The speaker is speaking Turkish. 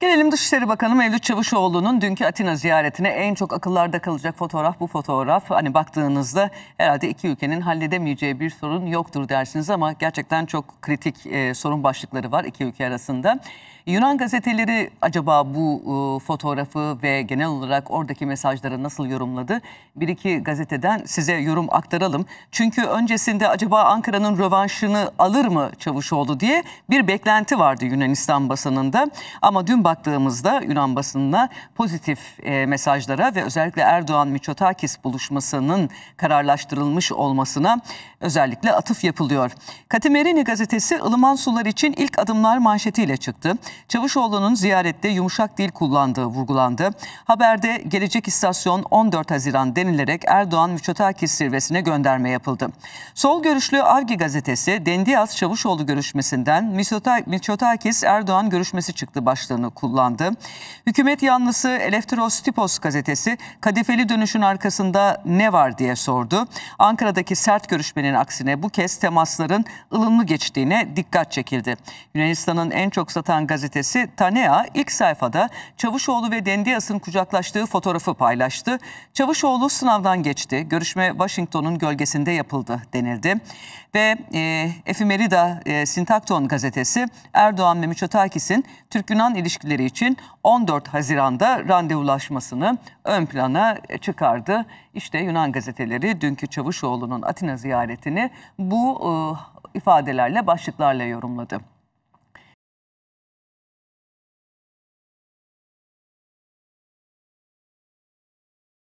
Gelelim Dışişleri Bakanı Mevlüt Çavuşoğlu'nun dünkü Atina ziyaretine en çok akıllarda kalacak fotoğraf bu fotoğraf. Hani baktığınızda herhalde iki ülkenin halledemeyeceği bir sorun yoktur dersiniz ama gerçekten çok kritik e, sorun başlıkları var iki ülke arasında. Yunan gazeteleri acaba bu e, fotoğrafı ve genel olarak oradaki mesajları nasıl yorumladı? Bir iki gazeteden size yorum aktaralım. Çünkü öncesinde acaba Ankara'nın rövanşını alır mı Çavuşoğlu diye bir beklenti vardı Yunanistan basınında. Ama dün baktığımızda Yunan basınına pozitif e, mesajlara ve özellikle Erdoğan-Miçotakis buluşmasının kararlaştırılmış olmasına özellikle atıf yapılıyor. Katimerini gazetesi ılıman sular için ilk adımlar manşetiyle çıktı. Çavuşoğlu'nun ziyarette yumuşak dil kullandığı vurgulandı. Haberde gelecek istasyon 14 Haziran denilerek Erdoğan-Miçotakis zirvesine gönderme yapıldı. Sol görüşlü Avgi gazetesi Dendias Çavuşoğlu görüşmesinden Miçotakis Erdoğan görüşmesi çıktı başlığını kullandı. Hükümet yanlısı Eleftheros Tipos gazetesi kadifeli dönüşün arkasında ne var diye sordu. Ankara'daki sert görüşmenin aksine bu kez temasların ılımlı geçtiğine dikkat çekildi. Yunanistan'ın en çok satan gazetesi Tanea ilk sayfada Çavuşoğlu ve Dendias'ın kucaklaştığı fotoğrafı paylaştı. Çavuşoğlu sınavdan geçti. Görüşme Washington'un gölgesinde yapıldı denildi. Ve e, Efemerida e, Sintakton gazetesi Erdoğan ve Mitsotakis'in Türk-Yunan ilişkileri partileri için 14 Haziran'da randevulaşmasını ön plana çıkardı. İşte Yunan gazeteleri dünkü Çavuşoğlu'nun Atina ziyaretini bu e, ifadelerle, başlıklarla yorumladı.